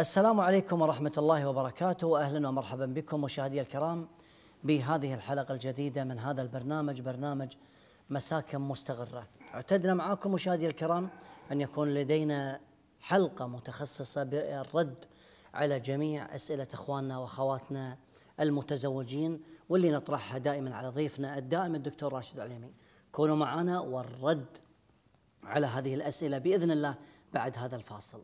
السلام عليكم ورحمة الله وبركاته أهلا ومرحبا بكم مشاهدي الكرام بهذه الحلقة الجديدة من هذا البرنامج برنامج مساكن مستغرة اعتدنا معاكم مشاهدي الكرام أن يكون لدينا حلقة متخصصة بالرد على جميع أسئلة إخواننا وأخواتنا المتزوجين واللي نطرحها دائما على ضيفنا الدائم الدكتور راشد العليمي كونوا معنا والرد على هذه الأسئلة بإذن الله بعد هذا الفاصل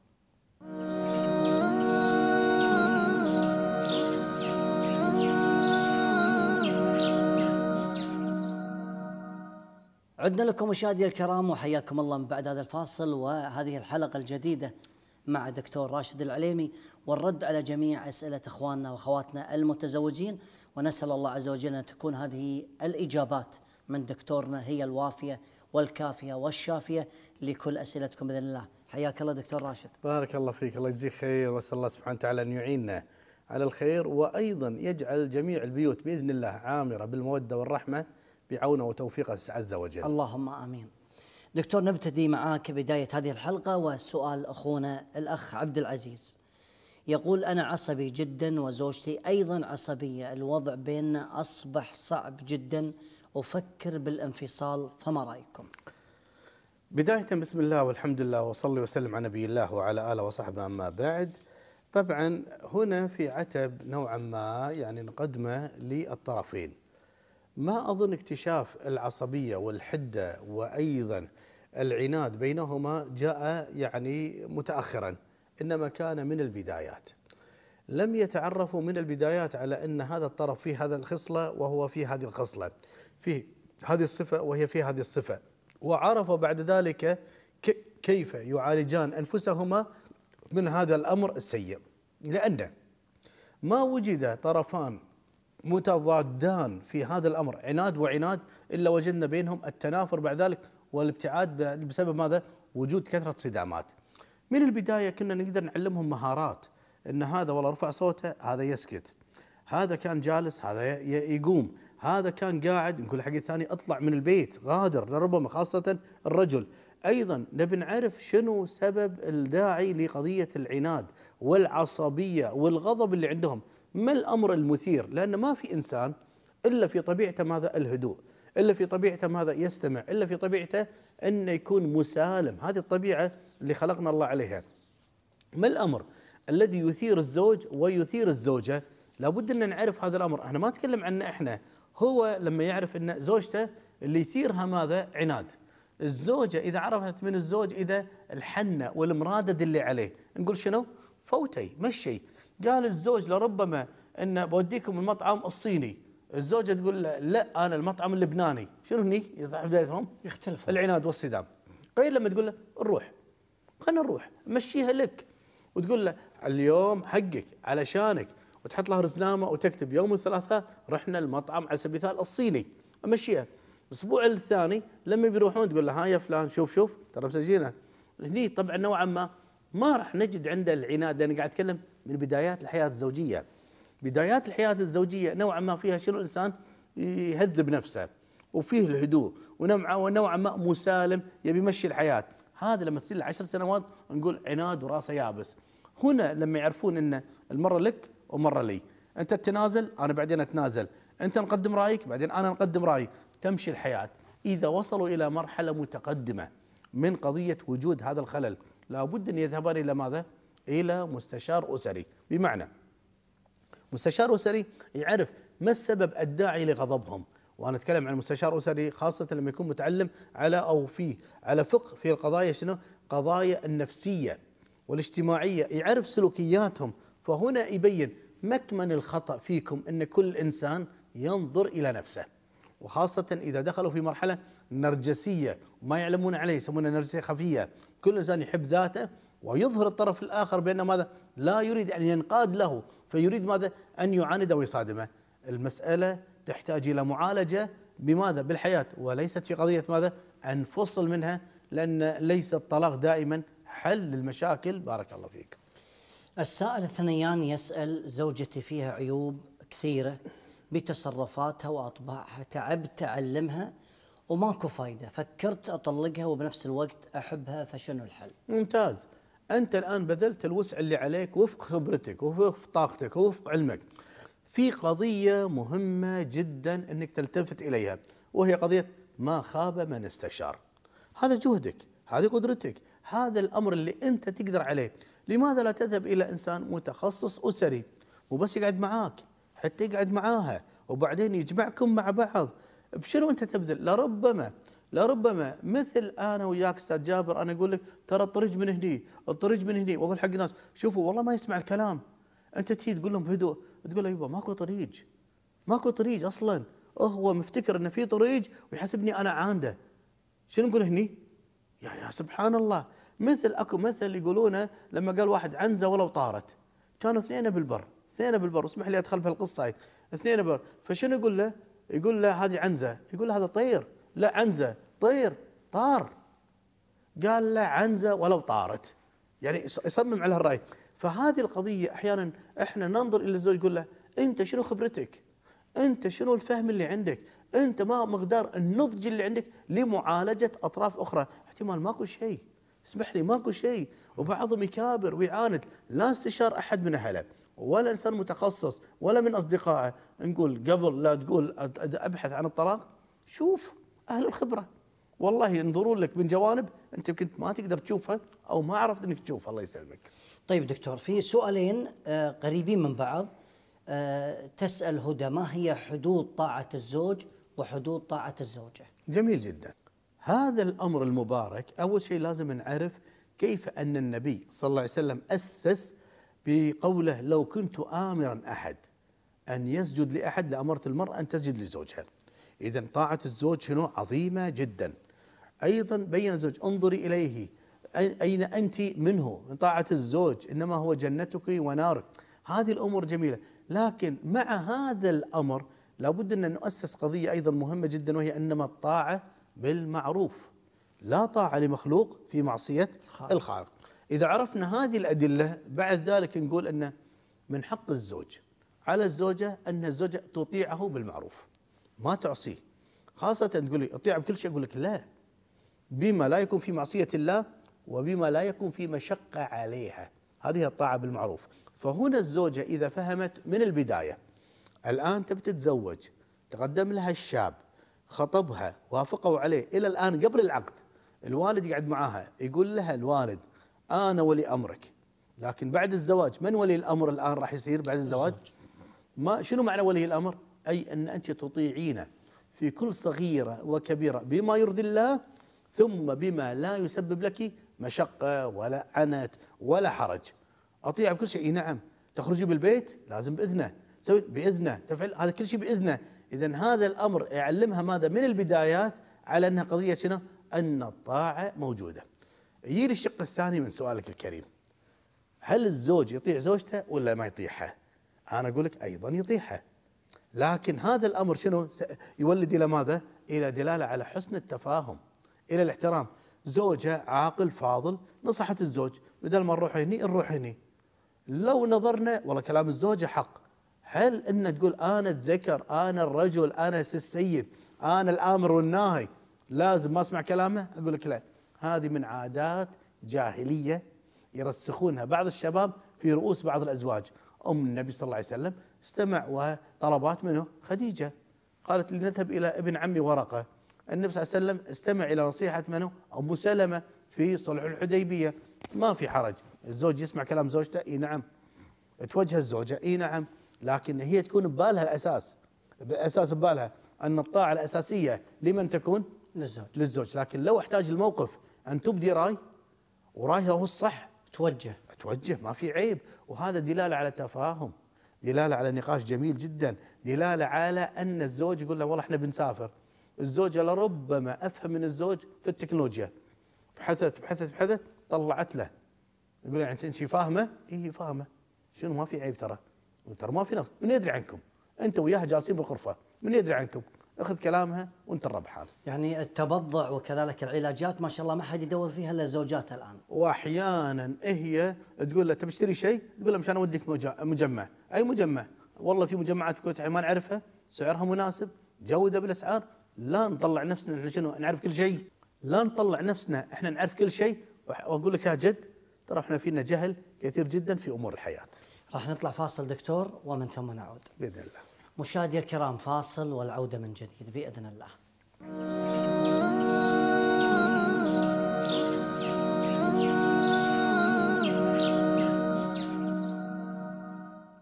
عدنا لكم مشاهدي الكرام وحياكم الله من بعد هذا الفاصل وهذه الحلقة الجديدة مع دكتور راشد العليمي والرد على جميع أسئلة إخواننا وأخواتنا المتزوجين ونسأل الله عز وجل أن تكون هذه الإجابات من دكتورنا هي الوافية والكافية والشافية لكل أسئلتكم بإذن الله حياك الله دكتور راشد بارك الله فيك الله يجزيك خير وأسأل الله سبحانه وتعالى أن يعيننا على الخير وأيضا يجعل جميع البيوت بإذن الله عامرة بالمودة والرحمة بعونه وتوفيقه عز وجل اللهم آمين دكتور نبتدي معاك بداية هذه الحلقة وسؤال أخونا الأخ عبد العزيز يقول أنا عصبي جدا وزوجتي أيضا عصبية الوضع بيننا أصبح صعب جدا أفكر بالانفصال فما رأيكم؟ بداية بسم الله والحمد لله وصلي وسلم على نبي الله وعلى آله وصحبه أما بعد طبعا هنا في عتب نوعا ما يعني نقدمه للطرفين ما أظن اكتشاف العصبية والحدة وأيضا العناد بينهما جاء يعني متأخرا إنما كان من البدايات لم يتعرفوا من البدايات على أن هذا الطرف فيه هذا الخصلة وهو في هذه الخصلة في هذه الصفة وهي في هذه الصفة وعرفوا بعد ذلك كيف يعالجان أنفسهما من هذا الأمر السيء لأن ما وجد طرفان متضادان في هذا الامر عناد وعناد الا وجدنا بينهم التنافر بعد ذلك والابتعاد بسبب ماذا؟ وجود كثره صدامات. من البدايه كنا نقدر نعلمهم مهارات ان هذا والله رفع صوته هذا يسكت. هذا كان جالس هذا يقوم، هذا كان قاعد نقول حق الثاني اطلع من البيت غادر لربما خاصه الرجل. ايضا نبي نعرف شنو سبب الداعي لقضيه العناد والعصبيه والغضب اللي عندهم. ما الأمر المثير لأن ما في إنسان إلا في طبيعته ماذا الهدوء إلا في طبيعته ماذا يستمع إلا في طبيعته أنه يكون مسالم هذه الطبيعة اللي خلقنا الله عليها ما الأمر الذي يثير الزوج ويثير الزوجة لابد أن نعرف هذا الأمر أنا ما أتكلم عنه إحنا هو لما يعرف أن زوجته اللي يثيرها ماذا عناد الزوجة إذا عرفت من الزوج إذا الحنة والمرادد اللي عليه نقول شنو فوتي مشي قال الزوج لربما ان بوديكم المطعم الصيني الزوجه تقول لا انا المطعم اللبناني شنو هني بدايتهم يختلفون العناد والصدام غير لما تقول له نروح خلينا نروح مشيها لك وتقول له اليوم حقك علشانك وتحط لها رزنامه وتكتب يوم الثلاثاء رحنا المطعم على سبيل المثال الصيني امشيها الاسبوع الثاني لما بيروحون تقول له ها يا فلان شوف شوف ترى مسجلينه هني طبعا نوعا ما ما راح نجد عنده العناد لان قاعد اتكلم من بدايات الحياة الزوجية بدايات الحياة الزوجية نوعا ما فيها شنو الإنسان يهذب نفسه وفيه الهدوء ونوعا ما مسالم يبي يمشي الحياة هذا لما تصير عشر سنوات نقول عناد وراسه يابس هنا لما يعرفون أن المرة لك ومرة لي أنت تتنازل أنا بعدين أتنازل أنت نقدم رأيك بعدين أنا نقدم رأيي تمشي الحياة إذا وصلوا إلى مرحلة متقدمة من قضية وجود هذا الخلل لابد أن يذهبان إلى ماذا؟ إلى مستشار أسري بمعنى مستشار أسري يعرف ما السبب الداعي لغضبهم وانا اتكلم عن مستشار اسري خاصه لما يكون متعلم على او في على فقه في القضايا شنو؟ قضايا النفسيه والاجتماعيه يعرف سلوكياتهم فهنا يبين مكمن الخطا فيكم ان كل انسان ينظر الى نفسه وخاصة إذا دخلوا في مرحلة نرجسية ما يعلمون عليه يسمونها نرجسية خفية كل إنسان يحب ذاته ويظهر الطرف الآخر بأن ماذا لا يريد أن ينقاد له فيريد ماذا أن يعاند ويصادمه المسألة تحتاج إلى معالجة بماذا بالحياة وليست في قضية ماذا أن فصل منها لأن ليس الطلاق دائما حل للمشاكل بارك الله فيك السائل الثنيان يسأل زوجتي فيها عيوب كثيرة بتصرفاتها وأطباعها تعبت أعلمها وماكو فايدة فكرت أطلقها وبنفس الوقت أحبها فشنو الحل ممتاز انت الان بذلت الوسع اللي عليك وفق خبرتك وفق طاقتك وفق علمك في قضيه مهمه جدا انك تلتفت اليها وهي قضيه ما خاب من استشار هذا جهدك هذه قدرتك هذا الامر اللي انت تقدر عليه لماذا لا تذهب الى انسان متخصص اسري وبس يقعد معاك حتى يقعد معاها وبعدين يجمعكم مع بعض بشنو انت تبذل لربما لربما مثل انا وياك استاذ جابر انا اقول لك ترى الطريق من هني الطريق من هني واقول حق الناس شوفوا والله ما يسمع الكلام انت تجي تقول لهم بهدوء تقول له يبا أيوة، ماكو طريق ماكو طريق اصلا هو مفتكر انه في طريق ويحسبني انا عانده شنو نقول هني؟ يا يا سبحان الله مثل اكو مثل يقولونه لما قال واحد عنزه ولو طارت كانوا اثنين بالبر اثنين بالبر اسمح لي ادخل بهالقصه هاي اثنين بالبر فشنو يقول له؟ يقول له هذه عنزه يقول له هذا طير لا عنزه طير طار قال له عنزة ولو طارت يعني يصمم على الرأي فهذه القضية أحيانا إحنا ننظر إلى الزوج يقول له أنت شنو خبرتك أنت شنو الفهم اللي عندك أنت ما مقدار النضج اللي عندك لمعالجة أطراف أخرى احتمال ماكو شيء اسمح لي ماكو شيء وبعضهم يكابر ويعاند لا استشار أحد من أهله ولا إنسان متخصص ولا من أصدقائه نقول قبل لا تقول أبحث عن الطلاق شوف أهل الخبرة والله ينظرون لك من جوانب انت يمكن ما تقدر تشوفها او ما عرفت انك تشوفها الله يسلمك. طيب دكتور في سؤالين آه، قريبين من بعض آه، تسال هدى ما هي حدود طاعه الزوج وحدود طاعه الزوجه؟ جميل جدا. هذا الامر المبارك اول شيء لازم نعرف كيف ان النبي صلى الله عليه وسلم اسس بقوله لو كنت امرا احد ان يسجد لاحد لامرت المراه ان تسجد لزوجها. اذا طاعه الزوج شنو؟ عظيمه جدا. أيضا بين الزوج انظري إليه أين أنت منه من طاعة الزوج إنما هو جنتك ونارك هذه الأمور جميلة لكن مع هذا الأمر لابد أن نؤسس قضية أيضا مهمة جدا وهي إنما الطاعة بالمعروف لا طاعة لمخلوق في معصية الخالق إذا عرفنا هذه الأدلة بعد ذلك نقول أن من حق الزوج على الزوجة أن الزوجة تطيعه بالمعروف ما تعصيه خاصة تقول لي أطيع بكل شيء أقول لك لا بما لا يكون في معصية الله وبما لا يكون في مشقة عليها هذه الطاعة بالمعروف فهنا الزوجة إذا فهمت من البداية الآن تبي تتزوج تقدم لها الشاب خطبها وافقوا عليه إلى الآن قبل العقد الوالد يقعد معاها يقول لها الوالد أنا ولي أمرك لكن بعد الزواج من ولي الأمر الآن راح يصير بعد الزواج ما شنو معنى ولي الأمر أي أن أنت تطيعينه في كل صغيرة وكبيرة بما يرضي الله ثم بما لا يسبب لك مشقة ولا عنت ولا حرج أطيع بكل شيء نعم تخرجي بالبيت لازم بإذنه تسوي بإذنه تفعل هذا كل شيء بإذنه إذا هذا الأمر يعلمها ماذا من البدايات على أنها قضية شنو أن الطاعة موجودة يجي الشق الثاني من سؤالك الكريم هل الزوج يطيع زوجته ولا ما يطيعها أنا أقول لك أيضا يطيعها لكن هذا الأمر شنو يولد إلى ماذا إلى دلالة على حسن التفاهم الى الاحترام زوجها عاقل فاضل نصحت الزوج بدل ما نروح هني نروح هني لو نظرنا والله كلام الزوجة حق هل ان تقول انا الذكر انا الرجل انا السيد انا الامر والناهي لازم ما اسمع كلامه اقول لك لا هذه من عادات جاهليه يرسخونها بعض الشباب في رؤوس بعض الازواج ام النبي صلى الله عليه وسلم استمع وطلبات منه خديجه قالت لنذهب الى ابن عمي ورقه النبي صلى الله عليه وسلم استمع إلى نصيحة منه أبو سلمة في صلح الحديبية ما في حرج الزوج يسمع كلام زوجته اي نعم توجه الزوجة اي نعم لكن هي تكون ببالها الأساس الأساس ببالها أن الطاعة الأساسية لمن تكون للزوج للزوج لكن لو احتاج الموقف أن تبدي رأي ورأيها هو الصح توجه توجه ما في عيب وهذا دلالة على تفاهم دلالة على نقاش جميل جدا دلالة على أن الزوج يقول له والله احنا بنسافر الزوجه لربما افهم من الزوج في التكنولوجيا بحثت بحثت بحثت طلعت له يقول يعني انت فاهمه؟ اي فاهمه شنو ما في عيب ترى ترى ما في نفس من يدري عنكم انت وياها جالسين بالغرفه من يدري عنكم اخذ كلامها وانت الربحان يعني التبضع وكذلك العلاجات ما شاء الله ما حد يدور فيها الا الزوجات الان واحيانا إيه هي تقول له تبي تشتري شيء تقول له مشان اوديك مجمع اي مجمع والله في مجمعات بالكويت ما نعرفها سعرها مناسب جوده بالاسعار لا نطلع نفسنا احنا شنو نعرف كل شيء لا نطلع نفسنا احنا نعرف كل شيء واقول لك يا جد ترى احنا فينا جهل كثير جدا في امور الحياه. راح نطلع فاصل دكتور ومن ثم نعود. باذن الله. مشاهدي الكرام فاصل والعوده من جديد باذن الله.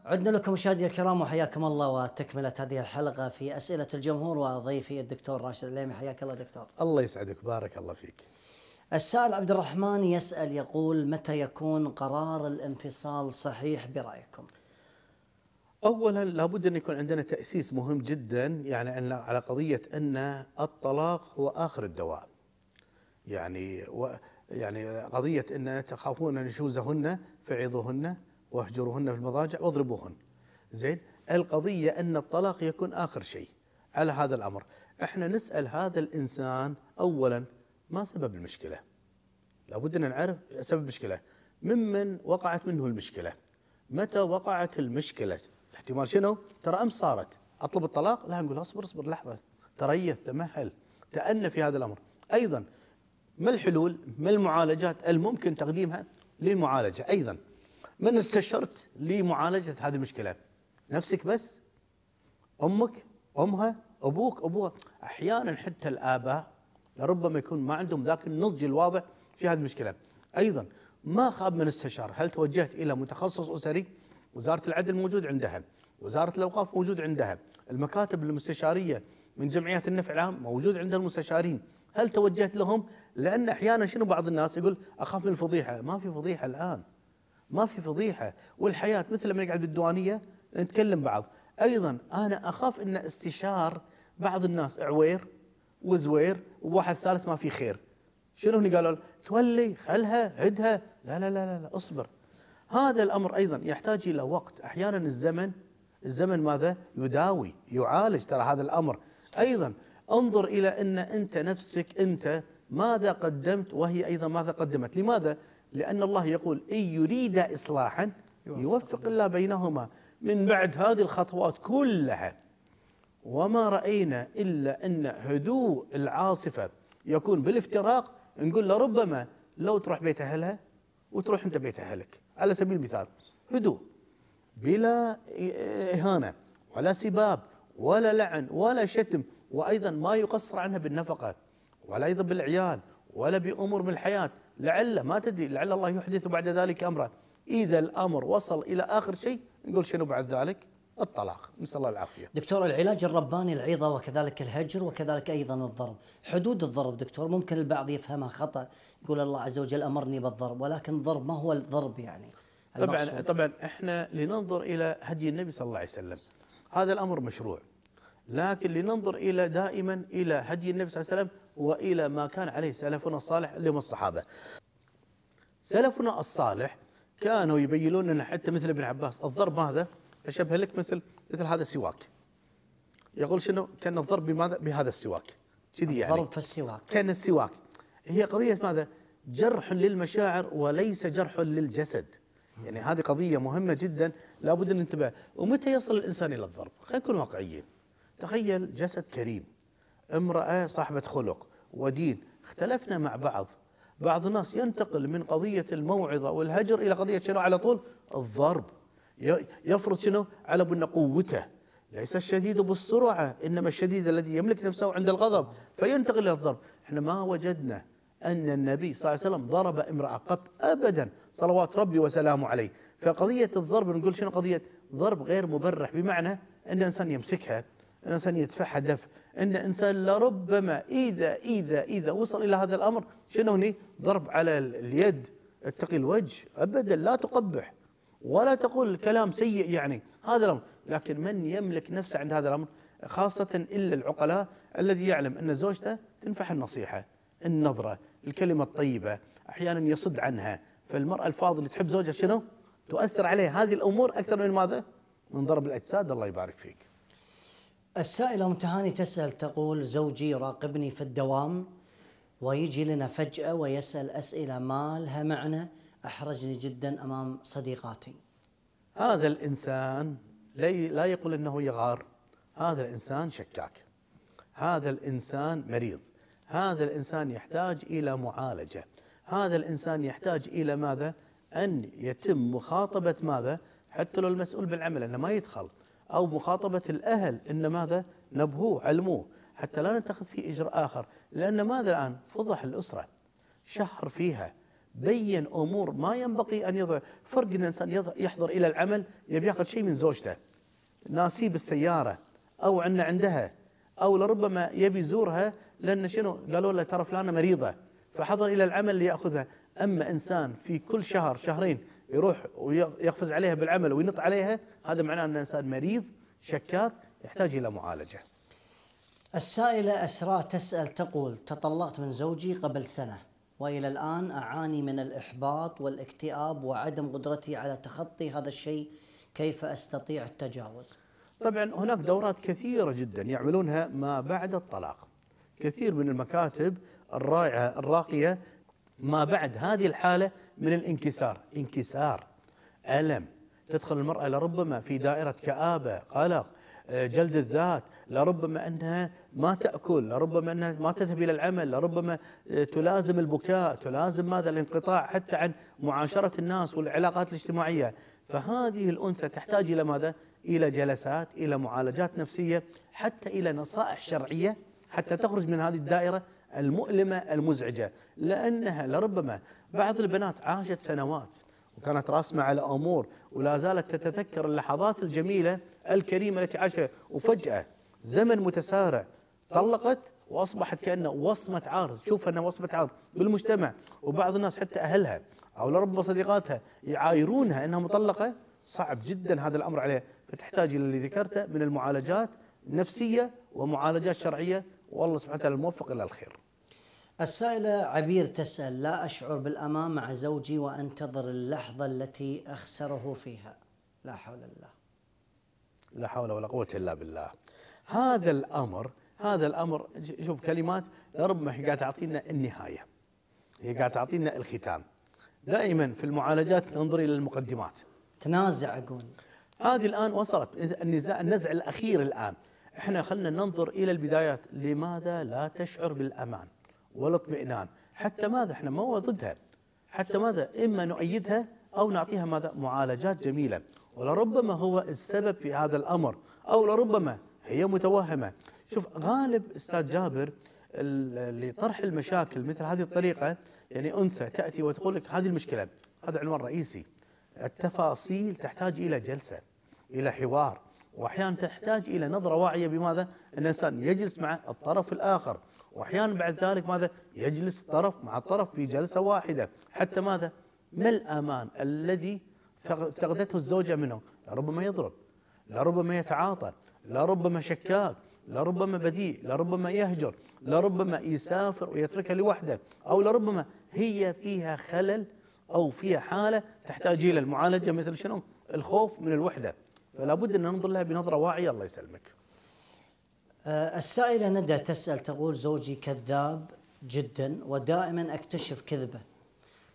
عدنا لكم مشاهدي الكرام وحياكم الله وتكملة هذه الحلقة في أسئلة الجمهور وضيفي الدكتور راشد العليمي حياك الله دكتور الله يسعدك بارك الله فيك السائل عبد الرحمن يسأل يقول متى يكون قرار الانفصال صحيح برأيكم؟ اولا لابد ان يكون عندنا تاسيس مهم جدا يعني ان على قضيه ان الطلاق هو اخر الدواء. يعني و يعني قضيه ان تخافون أن يشوزهن فعظهن واهجروهن في المضاجع واضربوهن زين القضية أن الطلاق يكون آخر شيء على هذا الأمر احنا نسأل هذا الإنسان أولا ما سبب المشكلة لابد أن نعرف سبب المشكلة ممن وقعت منه المشكلة متى وقعت المشكلة احتمال شنو ترى أمس صارت أطلب الطلاق لا نقول أصبر أصبر لحظة تريث تمهل تأنى في هذا الأمر أيضا ما الحلول ما المعالجات الممكن تقديمها للمعالجة أيضا من استشرت لمعالجة هذه المشكلة نفسك بس أمك أمها أبوك أبوها أحيانا حتى الآباء لربما يكون ما عندهم ذاك النضج الواضح في هذه المشكلة أيضا ما خاب من استشار هل توجهت إلى متخصص أسري وزارة العدل موجود عندها وزارة الأوقاف موجود عندها المكاتب المستشارية من جمعيات النفع العام موجود عند المستشارين هل توجهت لهم لأن أحيانا شنو بعض الناس يقول أخاف من الفضيحة ما في فضيحة الآن ما في فضيحه والحياه مثل لما نقعد بالديوانيه نتكلم بعض ايضا انا اخاف ان استشار بعض الناس عوير وزوير وواحد ثالث ما في خير شنو هني قالوا تولي خلها هدها لا لا لا لا اصبر هذا الامر ايضا يحتاج الى وقت احيانا الزمن الزمن ماذا يداوي يعالج ترى هذا الامر ايضا انظر الى ان انت نفسك انت ماذا قدمت وهي ايضا ماذا قدمت لماذا لأن الله يقول إن يريد إصلاحا يوفق الله بينهما من نعم. بعد هذه الخطوات كلها وما رأينا إلا أن هدوء العاصفة يكون بالافتراق نقول له ربما لو تروح بيت أهلها وتروح أنت بيت أهلك على سبيل المثال هدوء بلا إهانة ولا سباب ولا لعن ولا شتم وأيضا ما يقصر عنها بالنفقة ولا أيضا بالعيال ولا بأمور من الحياة لعله ما تدري لعل الله يحدث بعد ذلك امرا اذا الامر وصل الى اخر شيء نقول شنو بعد ذلك؟ الطلاق نسال الله العافيه. دكتور العلاج الرباني العيضه وكذلك الهجر وكذلك ايضا الضرب، حدود الضرب دكتور ممكن البعض يفهمها خطا يقول الله عز وجل امرني بالضرب ولكن الضرب ما هو الضرب يعني؟ طبعا طبعا احنا لننظر الى هدي النبي صلى الله عليه وسلم. هذا الامر مشروع. لكن لننظر الى دائما الى هدي النبي صلى الله عليه وسلم والى ما كان عليه سلفنا الصالح اللي هم الصحابه. سلفنا الصالح كانوا يبينون لنا حتى مثل ابن عباس الضرب ماذا؟ اشبه لك مثل مثل هذا السواك. يقول شنو؟ كان الضرب بماذا؟ بهذا السواك. كذي يعني الضرب في السواك كان السواك هي قضيه ماذا؟ جرح للمشاعر وليس جرح للجسد. يعني هذه قضيه مهمه جدا لابد ان ننتبه، ومتى يصل الانسان الى الضرب؟ خلينا نكون واقعيين. تخيل جسد كريم امرأة صاحبة خلق ودين اختلفنا مع بعض بعض الناس ينتقل من قضية الموعظة والهجر إلى قضية شنو على طول الضرب يفرض شنو على بنا قوته ليس الشديد بالسرعة إنما الشديد الذي يملك نفسه عند الغضب فينتقل إلى الضرب احنا ما وجدنا أن النبي صلى الله عليه وسلم ضرب امرأة قط أبدا صلوات ربي وسلامه عليه فقضية الضرب نقول شنو قضية ضرب غير مبرح بمعنى أن الإنسان يمسكها الإنسان يدفعها دفع أن إنسان لربما إذا إذا إذا وصل إلى هذا الأمر شنو هني ضرب على اليد اتقي الوجه أبدا لا تقبح ولا تقول كلام سيء يعني هذا الأمر لكن من يملك نفسه عند هذا الأمر خاصة إلا العقلاء الذي يعلم أن زوجته تنفح النصيحة النظرة الكلمة الطيبة أحيانا يصد عنها فالمرأة الفاضلة اللي تحب زوجها شنو تؤثر عليه هذه الأمور أكثر من ماذا من ضرب الأجساد الله يبارك فيك السائلة أم تهاني تسأل تقول زوجي يراقبني في الدوام ويجي لنا فجأة ويسأل أسئلة ما لها معنى أحرجني جدا أمام صديقاتي هذا الإنسان لا يقول أنه يغار هذا الإنسان شكاك هذا الإنسان مريض هذا الإنسان يحتاج إلى معالجة هذا الإنسان يحتاج إلى ماذا؟ أن يتم مخاطبة ماذا؟ حتى لو المسؤول بالعمل أنه ما يدخل أو مخاطبة الأهل إن ماذا نبهوه علموه حتى لا نتخذ فيه إجراء آخر لأن ماذا الآن فضح الأسرة شهر فيها بين امور ما ينبغي ان يظهر فرق ان الانسان يحضر الى العمل يبي ياخذ شيء من زوجته ناسيه بالسياره او عندنا عندها او لربما يبي يزورها لان شنو قالوا له ترى فلانه مريضه فحضر الى العمل لياخذها اما انسان في كل شهر شهرين يروح ويقفز عليها بالعمل وينط عليها هذا معناه أن الإنسان مريض شكاك يحتاج إلى معالجة السائلة أسراء تسأل تقول تطلقت من زوجي قبل سنة وإلى الآن أعاني من الإحباط والاكتئاب وعدم قدرتي على تخطي هذا الشيء كيف أستطيع التجاوز طبعا هناك دورات كثيرة جدا يعملونها ما بعد الطلاق كثير من المكاتب الرائعة الراقية ما بعد هذه الحالة من الانكسار انكسار ألم تدخل المرأة لربما في دائرة كآبة قلق آه، جلد الذات لربما أنها ما تأكل لربما أنها ما تذهب إلى العمل لربما آه، تلازم البكاء تلازم ماذا الانقطاع حتى عن معاشرة الناس والعلاقات الاجتماعية فهذه الأنثى تحتاج إلى ماذا؟ إلى جلسات إلى معالجات نفسية حتى إلى نصائح شرعية حتى تخرج من هذه الدائرة المؤلمة المزعجة لأنها لربما بعض البنات عاشت سنوات وكانت راسمة على أمور ولا زالت تتذكر اللحظات الجميلة الكريمة التي عاشها وفجأة زمن متسارع طلقت واصبحت كانه وصمه عار، شوف انها وصمه عار بالمجتمع وبعض الناس حتى اهلها او لربما صديقاتها يعايرونها انها مطلقه صعب جدا هذا الامر عليها، فتحتاج الى اللي ذكرته من المعالجات نفسيه ومعالجات شرعيه والله سبحانه وتعالى الموفق الى الخير. السائلة عبير تسأل لا أشعر بالأمان مع زوجي وأنتظر اللحظة التي أخسره فيها لا حول الله لا حول ولا قوة إلا بالله هذا الأمر هذا الأمر شوف كلمات لربما هي قاعدة تعطينا النهاية هي قاعدة تعطينا الختام دائما في المعالجات ننظر إلى المقدمات تنازع أقول هذه الآن وصلت النزاع النزع الأخير الآن احنا خلنا ننظر إلى البدايات لماذا لا تشعر بالأمان ولا اطمئنان حتى ماذا احنا ما هو ضدها حتى ماذا إما نؤيدها أو نعطيها ماذا معالجات جميلة ولربما هو السبب في هذا الأمر أو لربما هي متوهمة شوف غالب أستاذ جابر لطرح المشاكل مثل هذه الطريقة يعني أنثى تأتي وتقول لك هذه المشكلة هذا عنوان رئيسي التفاصيل تحتاج إلى جلسة إلى حوار وأحيانا تحتاج إلى نظرة واعية بماذا؟ الإنسان يجلس مع الطرف الآخر واحيانا بعد ذلك ماذا يجلس الطرف مع الطرف في جلسه واحده حتى ماذا ما الامان الذي افتقدته الزوجه منه لربما يضرب لربما يتعاطى لربما شكاك لربما بذيء لربما يهجر لربما يسافر ويتركها لوحده او لربما هي فيها خلل او فيها حاله تحتاج الى المعالجه مثل شنو الخوف من الوحده فلا بد ان ننظر لها بنظره واعيه الله يسلمك آه، السائلة ندى تسأل تقول زوجي كذاب جدا ودائما أكتشف كذبه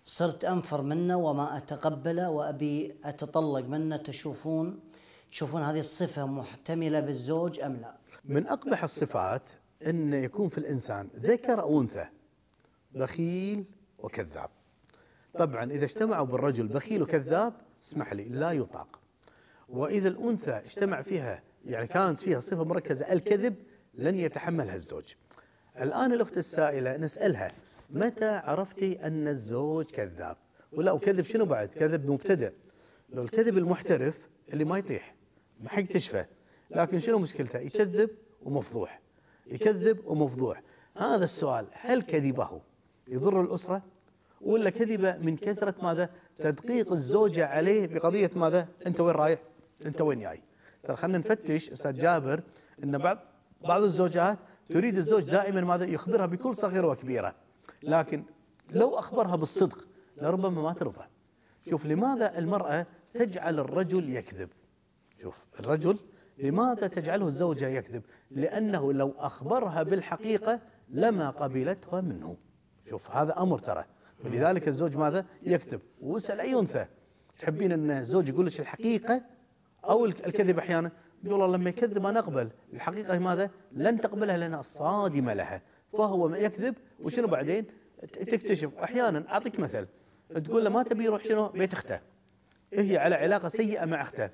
صرت أنفر منه وما أتقبله وأبي أتطلق منه تشوفون تشوفون هذه الصفة محتملة بالزوج أم لا من أقبح الصفات أن يكون في الإنسان ذكر أو أنثى بخيل وكذاب طبعا إذا اجتمعوا بالرجل بخيل وكذاب اسمح لي لا يطاق وإذا الأنثى اجتمع فيها يعني كانت فيها صفة مركزة الكذب لن يتحملها الزوج الآن الأخت السائلة نسألها متى عرفتي أن الزوج كذاب ولا وكذب شنو بعد كذب مبتدئ. لو الكذب المحترف اللي ما يطيح ما حق تشفى لكن شنو مشكلته يكذب ومفضوح يكذب ومفضوح هذا السؤال هل كذبه يضر الأسرة ولا كذبة من كثرة ماذا تدقيق الزوجة عليه بقضية ماذا أنت وين رايح أنت وين جاي ترى خلينا نفتش استاذ جابر ان بعض بعض الزوجات تريد الزوج دائما ماذا يخبرها بكل صغيره وكبيره لكن لو اخبرها بالصدق لربما ما ترضى شوف لماذا المراه تجعل الرجل يكذب شوف الرجل لماذا تجعله الزوجه يكذب لانه لو اخبرها بالحقيقه لما قبلتها منه شوف هذا امر ترى ولذلك الزوج ماذا يكذب واسال اي انثى تحبين ان الزوج يقول لك الحقيقه او الكذب احيانا يقول الله لما يكذب انا اقبل الحقيقه ماذا؟ لن تقبلها لانها صادمه لها فهو يكذب وشنو بعدين؟ تكتشف احيانا اعطيك مثل تقول له ما تبي يروح شنو؟ بيت اخته هي على علاقه سيئه مع اخته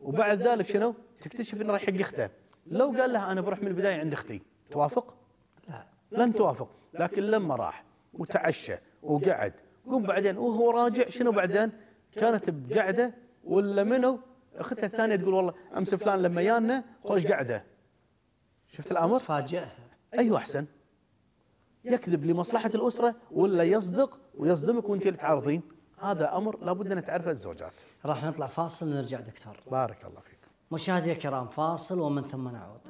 وبعد ذلك شنو؟ تكتشف انه رايح حق اخته لو قال لها انا بروح من البدايه عند اختي توافق؟ لا لن توافق لكن لما راح وتعشى وقعد قم بعدين وهو راجع شنو بعدين؟ كانت بقعده ولا منو اختها الثانيه تقول والله امس فلان لما يانا خوش قعده شفت الامر؟ تفاجئها ايوه, أيوة. احسن يكذب لمصلحه الاسره ولا يصدق ويصدمك وانت اللي تعارضين هذا امر لابد ان تعرفه الزوجات راح نطلع فاصل ونرجع دكتور بارك الله فيك مشاهدي الكرام فاصل ومن ثم نعود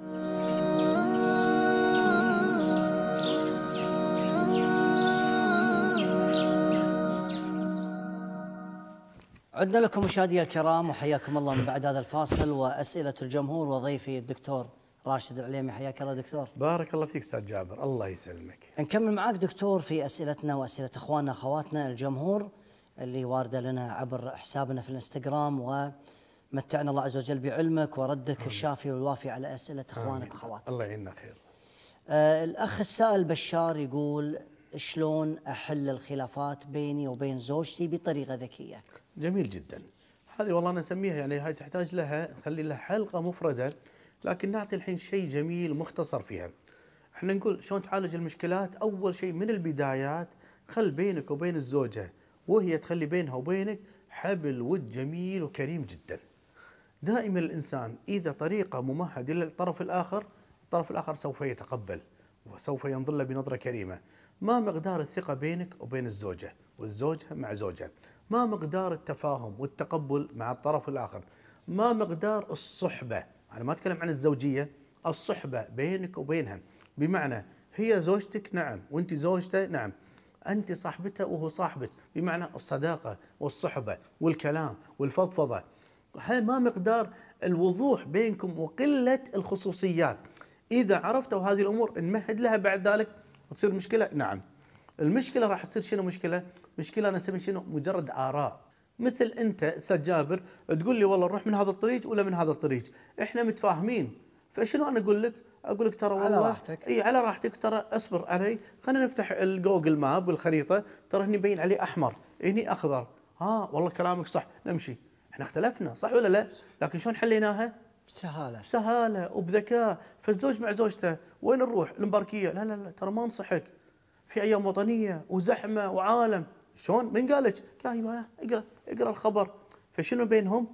عدنا لكم مشاهدي الكرام وحياكم الله من بعد هذا الفاصل وأسئلة الجمهور وضيفي الدكتور راشد العليمي حياك الله دكتور بارك الله فيك استاذ جابر الله يسلمك نكمل معاك دكتور في اسئلتنا واسئله اخواننا اخواتنا الجمهور اللي وارده لنا عبر حسابنا في الانستغرام ومتعنا الله عز وجل بعلمك وردك الشافي والوافي على اسئله اخوانك واخواتك الله يعيننا خير آه الاخ السائل بشار يقول شلون احل الخلافات بيني وبين زوجتي بطريقه ذكيه. جميل جدا. هذه والله انا اسميها يعني هاي تحتاج لها خلي لها حلقه مفرده لكن نعطي الحين شيء جميل مختصر فيها. احنا نقول شلون تعالج المشكلات اول شيء من البدايات خل بينك وبين الزوجه وهي تخلي بينها وبينك حبل ود جميل وكريم جدا. دائما الانسان اذا طريقه ممهد للطرف الاخر الطرف الاخر سوف يتقبل وسوف ينظر له بنظره كريمه. ما مقدار الثقة بينك وبين الزوجة والزوجة مع زوجها ما مقدار التفاهم والتقبل مع الطرف الآخر ما مقدار الصحبة أنا ما أتكلم عن الزوجية الصحبة بينك وبينها بمعنى هي زوجتك نعم وانت زوجته نعم انت صاحبته وهو صاحبك بمعنى الصداقه والصحبه والكلام والفضفضه ما مقدار الوضوح بينكم وقله الخصوصيات اذا عرفتوا هذه الامور نمهد لها بعد ذلك وتصير مشكله نعم المشكله راح تصير شنو مشكله مشكله انا اسميها شنو مجرد اراء مثل انت استاذ جابر تقول لي والله نروح من هذا الطريق ولا من هذا الطريق احنا متفاهمين فشنو انا اقول لك اقول لك ترى والله على راحتك اي على راحتك ترى اصبر علي خلينا نفتح الجوجل ماب والخريطه ترى هني مبين عليه احمر هني اخضر ها والله كلامك صح نمشي احنا اختلفنا صح ولا لا لكن شلون حليناها بسهاله بسهاله وبذكاء فالزوج مع زوجته وين نروح؟ المباركيه لا لا لا ترى ما انصحك في ايام وطنيه وزحمه وعالم شلون؟ من قال لك؟ قال اقرا اقرا الخبر فشنو بينهم؟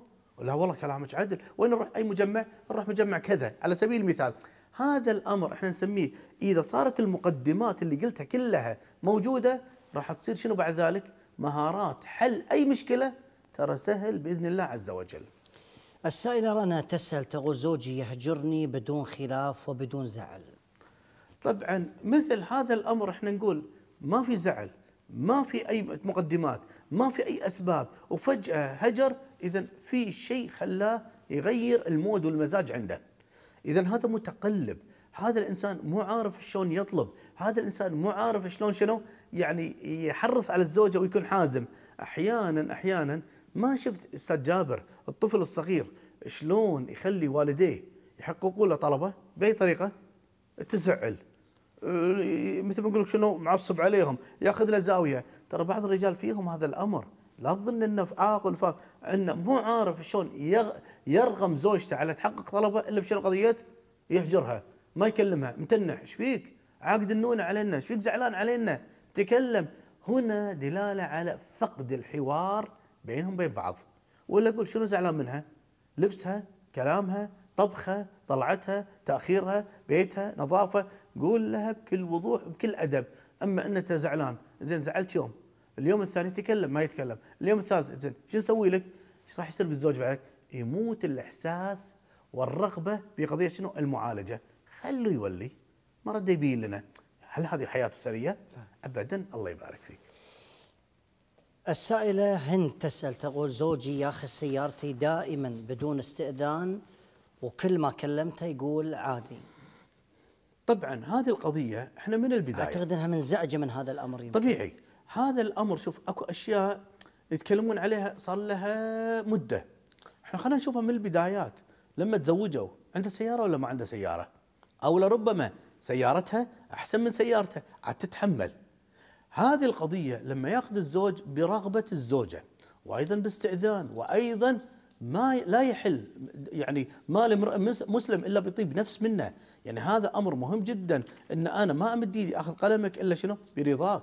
لا والله كلامك عدل وين نروح اي مجمع؟ نروح مجمع كذا على سبيل المثال هذا الامر احنا نسميه اذا صارت المقدمات اللي قلتها كلها موجوده راح تصير شنو بعد ذلك؟ مهارات حل اي مشكله ترى سهل باذن الله عز وجل. السائلة رنا تسأل تقول زوجي يهجرني بدون خلاف وبدون زعل طبعا مثل هذا الأمر احنا نقول ما في زعل ما في أي مقدمات ما في أي أسباب وفجأة هجر إذا في شيء خلاه يغير المود والمزاج عنده إذا هذا متقلب هذا الإنسان مو عارف شلون يطلب هذا الإنسان مو عارف شلون شنو يعني يحرص على الزوجة ويكون حازم أحيانا أحيانا ما شفت استاذ جابر الطفل الصغير شلون يخلي والديه يحققوا له طلبه باي طريقه تزعل أه، مثل ما اقول لك شنو معصب عليهم ياخذ له زاويه ترى بعض الرجال فيهم هذا الامر لا تظن انه عاقل آه، فاهم انه مو عارف شلون يرغم زوجته على تحقق طلبه الا بشنو قضيه يهجرها ما يكلمها متنح ايش فيك؟ عاقد النونه علينا ايش فيك زعلان علينا؟ تكلم هنا دلاله على فقد الحوار بينهم بين بعض ولا اقول شنو زعلان منها؟ لبسها، كلامها، طبخها، طلعتها، تاخيرها، بيتها، نظافه، قول لها بكل وضوح بكل ادب، اما ان انت زعلان، زين زعلت يوم، اليوم الثاني تكلم ما يتكلم، اليوم الثالث زين شو نسوي لك؟ ايش راح يصير بالزوج بعدك؟ يموت الاحساس والرغبه بقضيه شنو؟ المعالجه، خلوا يولي ما رد يبين لنا، هل هذه حياه اسريه؟ ابدا الله يبارك فيك. السائلة هند تسأل تقول زوجي ياخذ سيارتي دائما بدون استئذان وكل ما كلمته يقول عادي طبعا هذه القضية احنا من البداية اعتقد انها منزعجة من هذا الامر يمكن. طبيعي هذا الامر شوف اكو اشياء يتكلمون عليها صار لها مدة احنا خلينا نشوفها من البدايات لما تزوجوا عنده سيارة ولا ما عنده سيارة او لربما سيارتها احسن من سيارته عاد تتحمل هذه القضية لما يأخذ الزوج برغبة الزوجة وأيضا باستئذان وأيضا ما لا يحل يعني ما لامرئ مسلم الا بطيب نفس منه، يعني هذا امر مهم جدا ان انا ما امد ايدي اخذ قلمك الا شنو؟ برضاك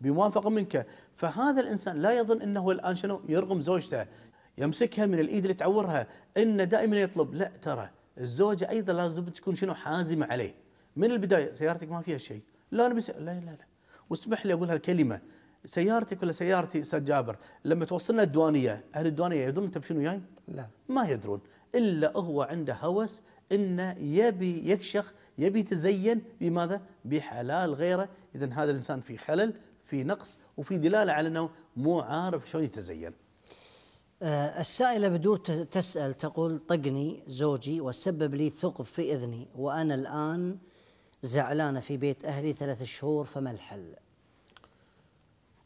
بموافقه منك، فهذا الانسان لا يظن انه الان شنو؟ يرغم زوجته يمسكها من الايد اللي تعورها، انه دائما يطلب، لا ترى الزوجه ايضا لازم تكون شنو؟ حازمه عليه. من البدايه سيارتك ما فيها شيء، لا انا بس لا لا لا واسمح لي اقول هالكلمه سيارتك ولا سيارتي استاذ جابر لما توصلنا الديوانيه اهل الديوانيه يدرون انت بشنو جاي؟ لا ما يدرون الا هو عنده هوس انه يبي يكشخ يبي يتزين بماذا؟ بحلال غيره اذا هذا الانسان في خلل في نقص وفي دلاله على انه مو عارف شلون يتزين. أه، السائلة بدور تسأل تقول طقني زوجي وسبب لي ثقب في إذني وأنا الآن زعلانة في بيت أهلي ثلاث شهور فما الحل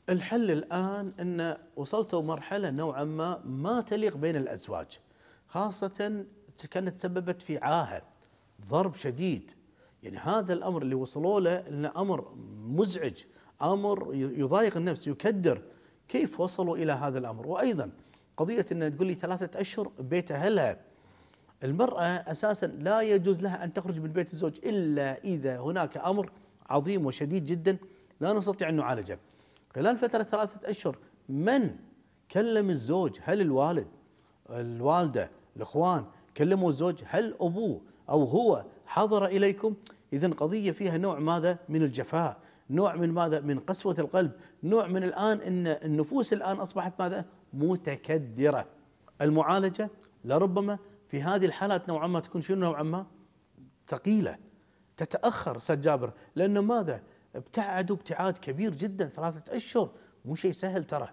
الحل الآن أن وصلتوا مرحلة نوعا ما ما تليق بين الأزواج خاصة كانت تسببت في عاهة ضرب شديد يعني هذا الأمر اللي وصلوا له أنه أمر مزعج أمر يضايق النفس يكدر كيف وصلوا إلى هذا الأمر وأيضا قضية أن تقول لي ثلاثة أشهر بيت أهلها المرأة أساسا لا يجوز لها أن تخرج من بيت الزوج إلا إذا هناك أمر عظيم وشديد جدا لا نستطيع أن نعالجه خلال فترة ثلاثة أشهر من كلم الزوج هل الوالد الوالدة الإخوان كلموا الزوج هل أبوه أو هو حضر إليكم إذا قضية فيها نوع ماذا من الجفاء نوع من ماذا من قسوة القلب نوع من الآن أن النفوس الآن أصبحت ماذا متكدرة المعالجة لربما في هذه الحالات نوعا ما تكون شنو نوعا ما ثقيله تتاخر استاذ جابر لأنه ماذا؟ ابتعدوا ابتعاد كبير جدا ثلاثه اشهر مو شيء سهل ترى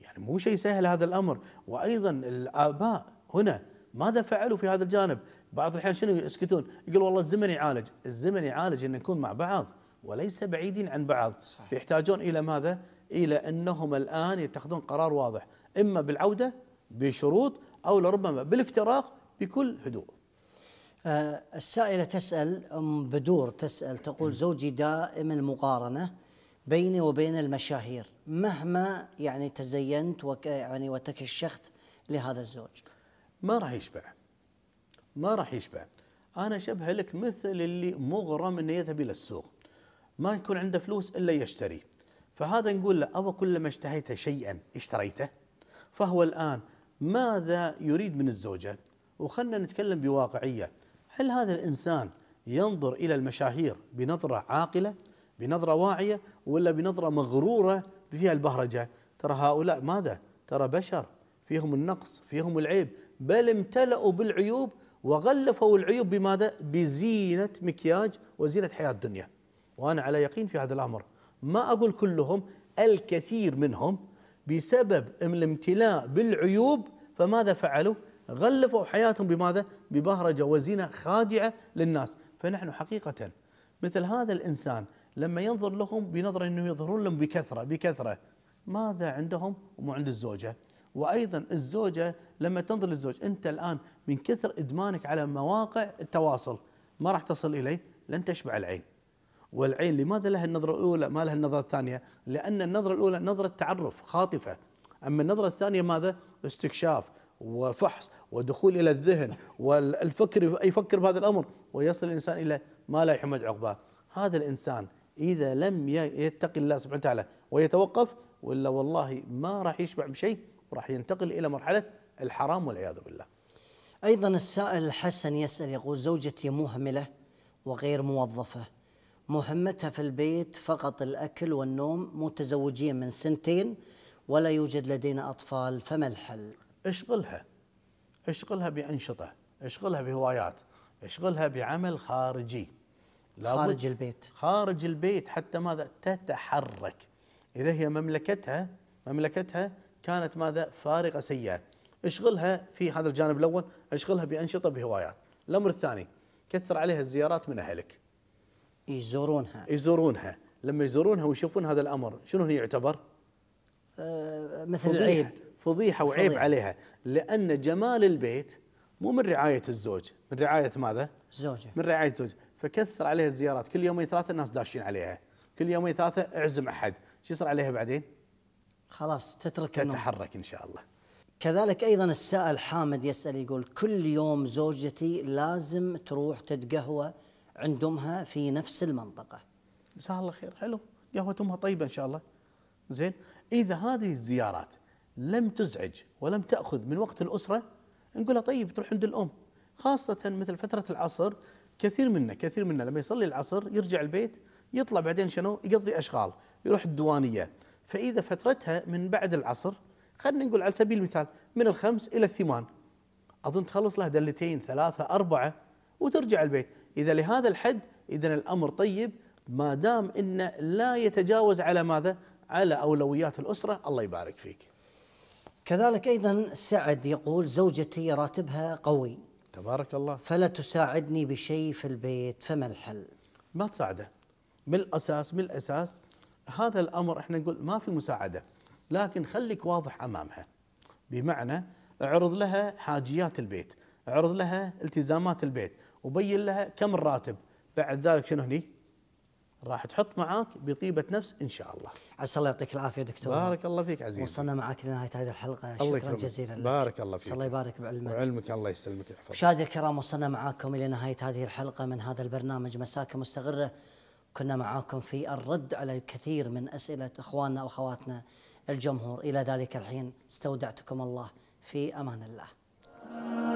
يعني مو شيء سهل هذا الامر وايضا الاباء هنا ماذا فعلوا في هذا الجانب؟ بعض الاحيان شنو يسكتون؟ يقول والله الزمن يعالج، الزمن يعالج ان نكون مع بعض وليس بعيدين عن بعض صحيح. يحتاجون الى ماذا؟ الى انهم الان يتخذون قرار واضح اما بالعوده بشروط أو لربما بالافتراق بكل هدوء آه، السائلة تسأل أم بدور تسأل تقول زوجي دائم المقارنة بيني وبين المشاهير مهما يعني تزينت وك يعني وتكشخت لهذا الزوج ما راح يشبع ما راح يشبع أنا شبه لك مثل اللي مغرم أنه يذهب إلى السوق ما يكون عنده فلوس إلا يشتري فهذا نقول له أو كلما اشتهيت شيئا اشتريته فهو الآن ماذا يريد من الزوجة وخلنا نتكلم بواقعية هل هذا الإنسان ينظر إلى المشاهير بنظرة عاقلة بنظرة واعية ولا بنظرة مغرورة فيها البهرجة ترى هؤلاء ماذا ترى بشر فيهم النقص فيهم العيب بل امتلأوا بالعيوب وغلفوا العيوب بماذا بزينة مكياج وزينة حياة الدنيا وأنا على يقين في هذا الأمر ما أقول كلهم الكثير منهم بسبب الامتلاء بالعيوب فماذا فعلوا؟ غلفوا حياتهم بماذا؟ ببهرجه وزينه خادعه للناس، فنحن حقيقه مثل هذا الانسان لما ينظر لهم بنظره انه يظهرون لهم بكثره بكثره ماذا عندهم ومو عند الزوجه؟ وايضا الزوجه لما تنظر للزوج انت الان من كثر ادمانك على مواقع التواصل ما راح تصل اليه لن تشبع العين. والعين لماذا لها النظرة الأولى ما لها النظرة الثانية لأن النظرة الأولى نظرة تعرف خاطفة أما النظرة الثانية ماذا استكشاف وفحص ودخول إلى الذهن والفكر يفكر بهذا الأمر ويصل الإنسان إلى ما لا يحمد عقباه هذا الإنسان إذا لم يتقي الله سبحانه وتعالى ويتوقف ولا والله ما راح يشبع بشيء وراح ينتقل إلى مرحلة الحرام والعياذ بالله أيضا السائل الحسن يسأل يقول زوجتي مهملة وغير موظفة مهمتها في البيت فقط الأكل والنوم متزوجين من سنتين ولا يوجد لدينا أطفال فما الحل؟ اشغلها اشغلها بأنشطة اشغلها بهوايات اشغلها بعمل خارجي خارج البيت خارج البيت حتى ماذا تتحرك إذا هي مملكتها مملكتها كانت ماذا فارقة سيئة اشغلها في هذا الجانب الأول اشغلها بأنشطة بهوايات الأمر الثاني كثر عليها الزيارات من أهلك يزورونها يزورونها لما يزورونها ويشوفون هذا الامر شنو هي يعتبر؟ آه مثل فضيحة عيب فضيحه وعيب فضيحة. عليها لان جمال البيت مو من رعايه الزوج من رعايه ماذا؟ زوجه من رعايه الزوج فكثر عليها الزيارات كل يومين ثلاثه الناس داشين عليها كل يومين ثلاثه اعزم احد شو يصير عليها بعدين؟ خلاص تترك تتحرك ان شاء الله كذلك ايضا السائل حامد يسال يقول كل يوم زوجتي لازم تروح تتقهوى عند امها في نفس المنطقة جزاها الله خير حلو امها طيبة إن شاء الله زين إذا هذه الزيارات لم تزعج ولم تأخذ من وقت الأسرة نقولها طيب تروح عند الأم خاصة مثل فترة العصر كثير منا كثير منا لما يصلي العصر يرجع البيت يطلع بعدين شنو يقضي أشغال يروح الديوانية فإذا فترتها من بعد العصر خلينا نقول على سبيل المثال من الخمس إلى الثمان أظن تخلص لها دلتين ثلاثة أربعة وترجع البيت إذا لهذا الحد إذا الأمر طيب ما دام أنه لا يتجاوز على ماذا؟ على أولويات الأسرة الله يبارك فيك كذلك أيضا سعد يقول زوجتي راتبها قوي تبارك الله فلا تساعدني بشيء في البيت فما الحل؟ ما تساعده من الأساس من الأساس هذا الأمر احنا نقول ما في مساعدة لكن خليك واضح أمامها بمعنى اعرض لها حاجيات البيت اعرض لها التزامات البيت وبين لها كم الراتب بعد ذلك شنو هني راح تحط معاك بطيبة نفس إن شاء الله عسى الله يعطيك العافية دكتور بارك الله فيك عزيزي وصلنا معاك لنهاية هذه الحلقة شكرا جزيلا لك بارك الله فيك الله يبارك بعلمك وعلمك الله يسلمك ويحفظك مشاهدي الكرام وصلنا معاكم إلى نهاية هذه الحلقة من هذا البرنامج مساكة مستغرة كنا معاكم في الرد على كثير من أسئلة إخواننا وأخواتنا الجمهور إلى ذلك الحين استودعتكم الله في أمان الله